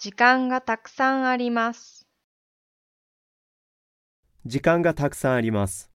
時間がたくさんあります。時間がたくさんあります。